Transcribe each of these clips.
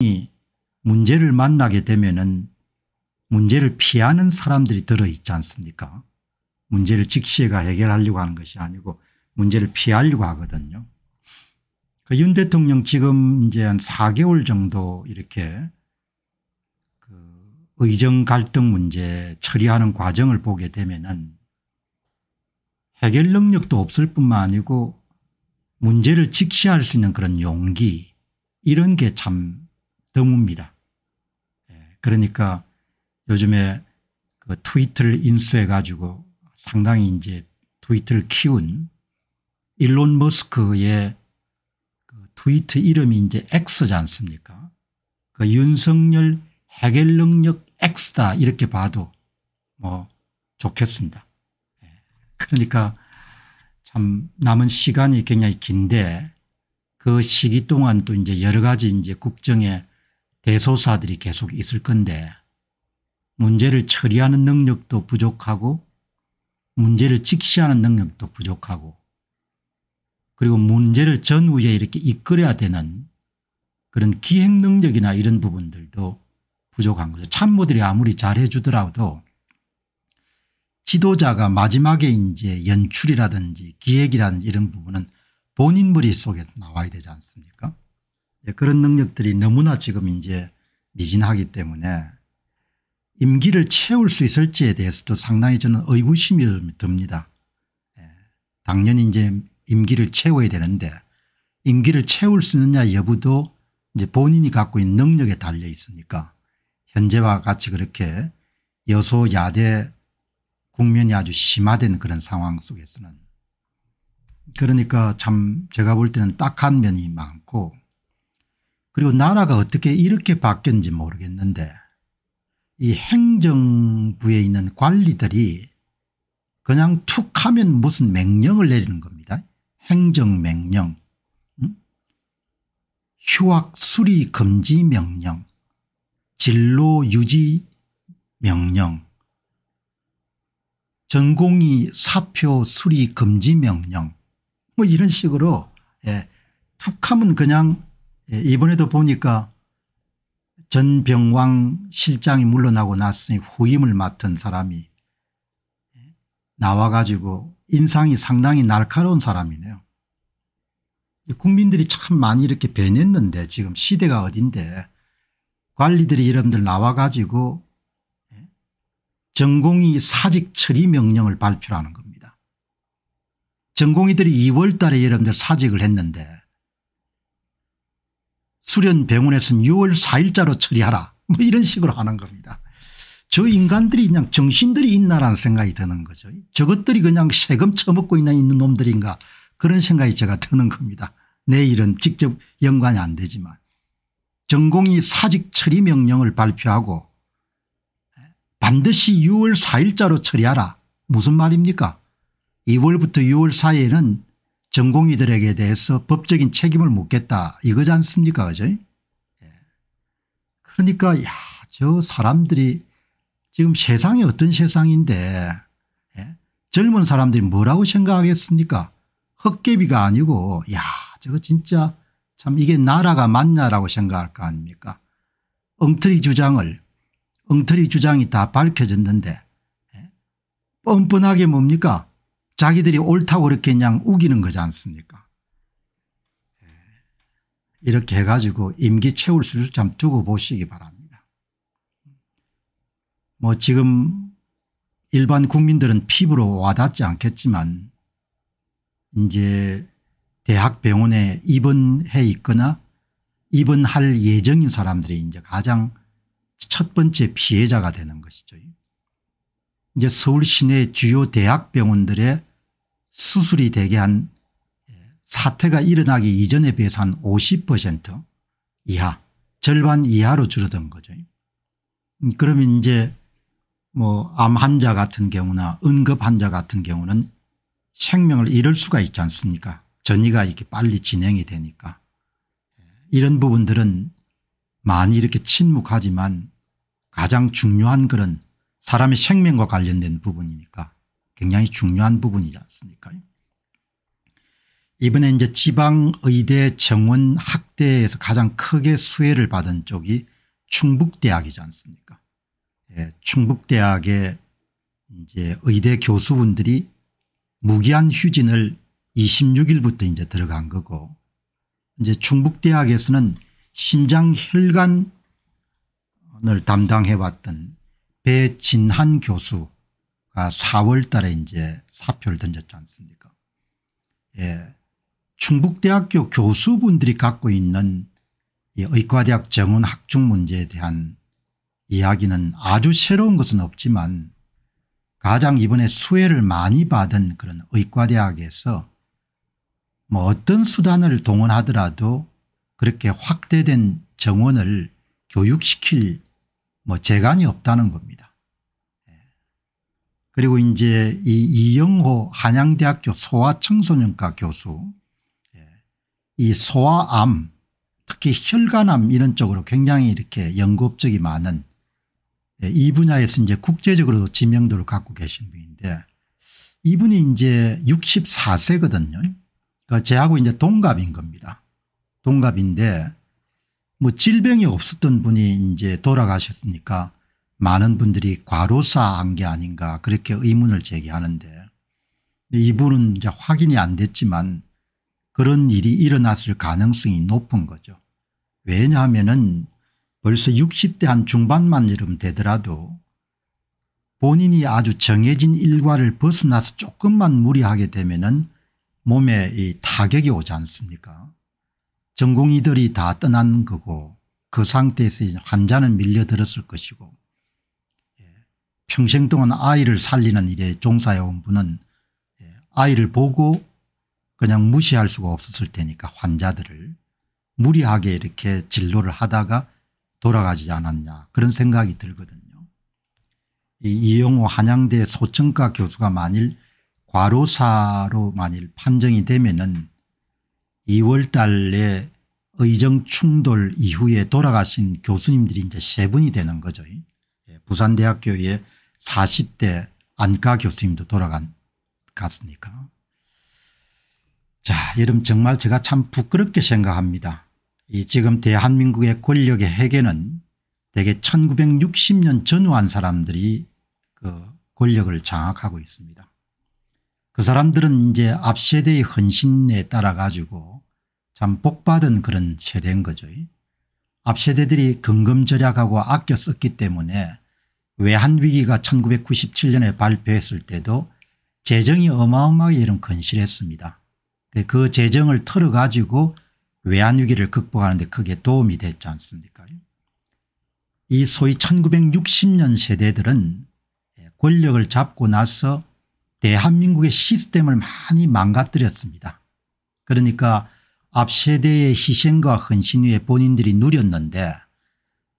이 문제를 만나게 되면은 문제를 피하는 사람들이 들어있지 않습니까 문제를 직시해가 해결하려고 하는 것이 아니고 문제를 피하려고 하거든요. 그윤 대통령 지금 이제 한 4개월 정도 이렇게 그 의정 갈등 문제 처리하는 과정을 보게 되면은 해결 능력도 없을 뿐만 아니고 문제를 직시할 수 있는 그런 용기 이런 게참 드뭅니다. 예, 그러니까 요즘에 그 트위터를 인수해 가지고 상당히 이제 트위터를 키운 일론 머스크의 그 트위터 이름이 이제 X지 않습니까? 그 윤석열 해결 능력 X다 이렇게 봐도 뭐 좋겠습니다. 예, 그러니까 참 남은 시간이 굉장히 긴데 그 시기 동안 또 이제 여러 가지 이제 국정에 대소사들이 계속 있을 건데 문제를 처리하는 능력도 부족하고 문제를 직시하는 능력도 부족하고 그리고 문제를 전후에 이렇게 이끌어야 되는 그런 기행 능력이나 이런 부분들도 부족한 거죠. 참모들이 아무리 잘해주더라도 지도자가 마지막에 이제 연출이라든지 기획이라든지 이런 부분은 본인 머릿속에서 나와야 되지 않습니까 예, 그런 능력들이 너무나 지금 이제 미진하기 때문에 임기를 채울 수 있을지에 대해서도 상당히 저는 의구심이 듭니다. 예, 당연히 이제 임기를 채워야 되는데 임기를 채울 수 있느냐 여부도 이제 본인이 갖고 있는 능력에 달려 있으니까 현재와 같이 그렇게 여소야대 국면이 아주 심화된 그런 상황 속에서는 그러니까 참 제가 볼 때는 딱한 면이 많고 그리고 나라가 어떻게 이렇게 바뀌었는지 모르겠는데 이 행정부에 있는 관리들이 그냥 툭 하면 무슨 명령을 내리는 겁니다. 행정명령 휴학 수리 금지 명령 진로 유지 명령 전공이 사표 수리 금지 명령 뭐 이런 식으로 예, 툭 하면 그냥 예, 이번에도 보니까 전병왕 실장이 물러나고 났으니 후임을 맡은 사람이 예, 나와 가지고 인상이 상당히 날카로운 사람이네요. 국민들이 참 많이 이렇게 변했는데 지금 시대가 어딘데 관리들이 여러분들 나와 가지고 예, 전공이 사직 처리 명령을 발표하는 겁니다. 전공이들이 2월 달에 여러분들 사직을 했는데 수련 병원에서는 6월 4일자로 처리하라 뭐 이런 식으로 하는 겁니다. 저 인간들이 그냥 정신들이 있나라는 생각이 드는 거죠. 저것들이 그냥 세금 처먹고 있나 있는 놈들인가 그런 생각이 제가 드는 겁니다. 내 일은 직접 연관이 안 되지만 전공이 사직 처리 명령을 발표하고 반드시 6월 4일자로 처리하라 무슨 말입니까 2월부터 6월 사이에는 전공의들에게 대해서 법적인 책임을 묻겠다 이거지 않습니까 그죠 예. 그러니까 야, 저 사람들이 지금 세상이 어떤 세상인데 예? 젊은 사람들이 뭐라고 생각하겠습니까 헛개비가 아니고 야 저거 진짜 참 이게 나라가 맞냐라고 생각할 거 아닙니까 엉터리 주장을 엉터리 주장이 다 밝혀졌는데 예? 뻔뻔하게 뭡니까 자기들이 옳다고 그렇게 그냥 우기는 거지 않습니까 예. 이렇게 해가지고 임기 채울 수를 참 두고 보시기 바랍니다. 뭐 지금 일반 국민들은 피부로 와닿지 않겠지만 이제 대학병원에 입원해 있거나 입원할 예정인 사람들이 이제 가장 첫 번째 피해자가 되는 것이죠. 이제 서울 시내 주요 대학병원들의 수술이 되게 한 예, 사태가 일어나기 이전에 비해서 한 50% 이하 절반 이하로 줄어든 거죠. 음, 그러면 이제 뭐 암 환자 같은 경우나 응급 환자 같은 경우는 생명을 잃을 수가 있지 않습니까 전이가 이렇게 빨리 진행이 되니까 예, 이런 부분들은 많이 이렇게 침묵하지만 가장 중요한 그런 사람의 생명과 관련된 부분이니까 굉장히 중요한 부분이지 않습니까 이번에 이제 지방의대 정원 학대에서 가장 크게 수혜를 받은 쪽이 충북대학이지 않습니까 예, 충북대학의 이제 의대 교수분들이 무기한 휴진을 26일부터 이제 들어간 거고 이제 충북대학에서는 심장혈관을 담당해 왔던 배진한 교수 4월 아, 달에 이제 사표를 던졌지 않습니까 예. 충북대학교 교수분들이 갖고 있는 의과대학 정원 학종 문제에 대한 이야기는 아주 새로운 것은 없지만 가장 이번에 수혜를 많이 받은 그런 의과대학에서 뭐 어떤 수단을 동원하더라도 그렇게 확대된 정원을 교육시킬 뭐 재간이 없다는 겁니다. 그리고 이제 이 이영호 한양대학교 소아청소년과 교수 예, 이 소아암 특히 혈관암 이런 쪽으로 굉장히 이렇게 연구업적이 많은 예, 이 분야에서 이제 국제적으로 도 지명도를 갖고 계신 분인데 이분이 이제 64세거든요. 그러니까 제하고 이제 동갑인 겁니다. 동갑인데 뭐 질병이 없었던 분이 이제 돌아가셨으니까 많은 분들이 과로사한 게 아닌가 그렇게 의문을 제기하는데 이분은 이제 확인이 안 됐지만 그런 일이 일어났을 가능성이 높은 거죠. 왜냐하면 벌써 60대 한 중반만 이름 되더라도 본인이 아주 정해진 일과를 벗어나서 조금만 무리하게 되면은 몸에 이 타격이 오지 않습니까? 전공의들이 다 떠난 거고 그 상태에서 환자는 밀려들었을 것이고 평생 동안 아이를 살리는 일에 종사해온 분은 예, 아이를 보고 그냥 무시할 수가 없었을 테니까 환자들을 무리하게 이렇게 진료를 하다가 돌아가지 않았냐 그런 생각이 들거든요. 이 이영호 한양대 소청과 교수가 만일 과로사로 만일 판정이 되면은 2월 달에 의정 충돌 이후에 돌아가신 교수님들이 이제 세 분이 되는 거죠. 예, 부산대학교의 40대 안과 교수님도 돌아갔으니까. 자 여러분 정말 제가 참 부끄럽게 생각합니다. 이 지금 대한민국의 권력의 해계는 대개 1960년 전후한 사람들이 그 권력을 장악하고 있습니다. 그 사람들은 이제 앞 세대의 헌신에 따라 가지고 참 복받은 그런 세대인 거죠. 앞 세대들이 근검절약하고 아껴 썼기 때문에 외환위기가 1997년에 발표했을 때도 재정이 어마어마하게 이런 건실했습니다. 그 재정을 털어가지고 외환위기를 극복하는 데 크게 도움이 됐지 않습니까 이 소위 1960년 세대들은 권력을 잡고 나서 대한민국의 시스템을 많이 망가뜨렸습니다. 그러니까 앞 세대의 희생과 헌신 위에 본인들이 누렸는데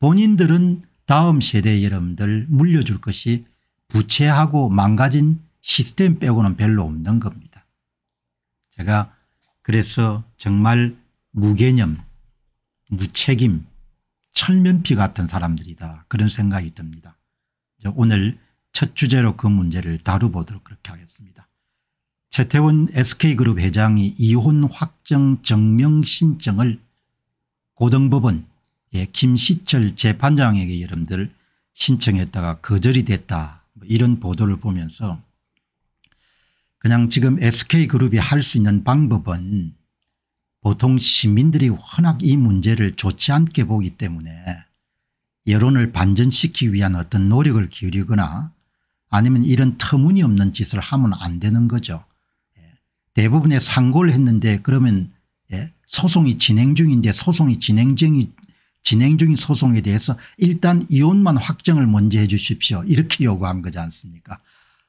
본인들은 다음 세대 여러분들 물려줄 것이 부채하고 망가진 시스템 빼고는 별로 없는 겁니다. 제가 그래서 정말 무개념 무책임 철면피 같은 사람들이다 그런 생각이 듭니다. 오늘 첫 주제로 그 문제를 다뤄보도록 그렇게 하겠습니다. 최태원 SK그룹 회장이 이혼 확정 증명 신청을 고등법원 예, 김시철 재판장에게 여러분들 신청했다가 거절이 됐다 뭐 이런 보도를 보면서 그냥 지금 SK그룹이 할 수 있는 방법은 보통 시민들이 워낙 이 문제를 좋지 않게 보기 때문에 여론을 반전시키기 위한 어떤 노력을 기울이거나 아니면 이런 터무니없는 짓을 하면 안 되는 거죠. 예. 대부분의 상고를 했는데 그러면 예. 소송이 진행 중인데 소송이 진행 진행 중인 소송에 대해서 일단 이혼만 확정을 먼저 해 주십시오 이렇게 요구한 거지 않습니까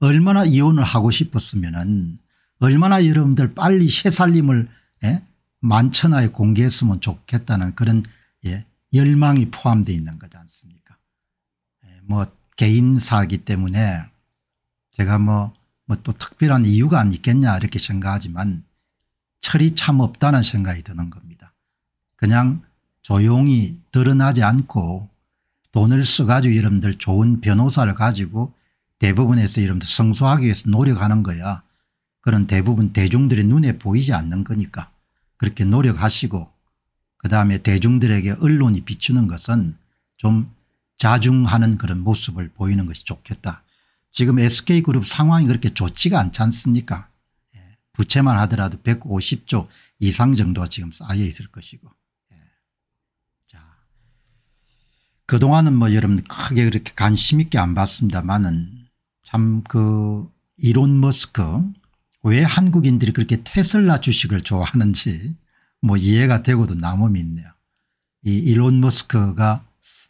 얼마나 이혼을 하고 싶었으면 은 얼마나 여러분들 빨리 새살림을 예? 만천하에 공개했으면 좋겠다는 그런 예? 열망이 포함되어 있는 거지 않습니까 예, 뭐 개인사기 때문에 제가 뭐뭐 또 특별한 이유가 안 있겠냐 이렇게 생각하지만 철이 참 없다는 생각이 드는 겁니다. 그냥 조용히 드러나지 않고 돈을 써가지고 여러분들 좋은 변호사를 가지고 대부분에서 여러분들 성소하기 위해서 노력하는 거야. 그런 대부분 대중들의 눈에 보이지 않는 거니까 그렇게 노력하시고 그다음에 대중들에게 언론이 비추는 것은 좀 자중하는 그런 모습을 보이는 것이 좋겠다. 지금 SK그룹 상황이 그렇게 좋지가 않지 않습니까 예, 부채만 하더라도 150조 이상 정도가 지금 쌓여 있을 것이고 그동안은 뭐 여러분 크게 그렇게 관심 있게 안 봤습니다만은 참그 이론 머스크 왜 한국인들이 그렇게 테슬라 주식을 좋아하는지 뭐 이해가 되고도 남음이 있네요. 이 일론 머스크가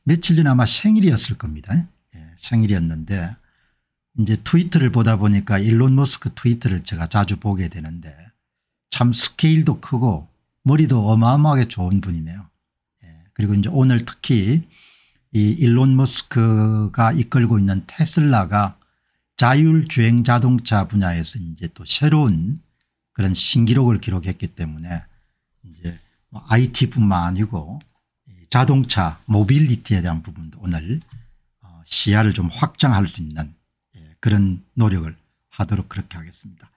며칠 전 아마 생일이었을 겁니다. 예, 생일이었는데 이제 트위터를 보다 보니까 일론 머스크 트위터를 제가 자주 보게 되는데 참 스케일도 크고 머리도 어마어마하게 좋은 분이네요. 예, 그리고 이제 오늘 특히 이 일론 머스크가 이끌고 있는 테슬라가 자율주행 자동차 분야에서 이제 또 새로운 그런 신기록을 기록했기 때문에 이제 뭐 IT뿐만 아니고 자동차 모빌리티에 대한 부분도 오늘 어, 시야를 좀 확장할 수 있는 예, 그런 노력을 하도록 그렇게 하겠습니다.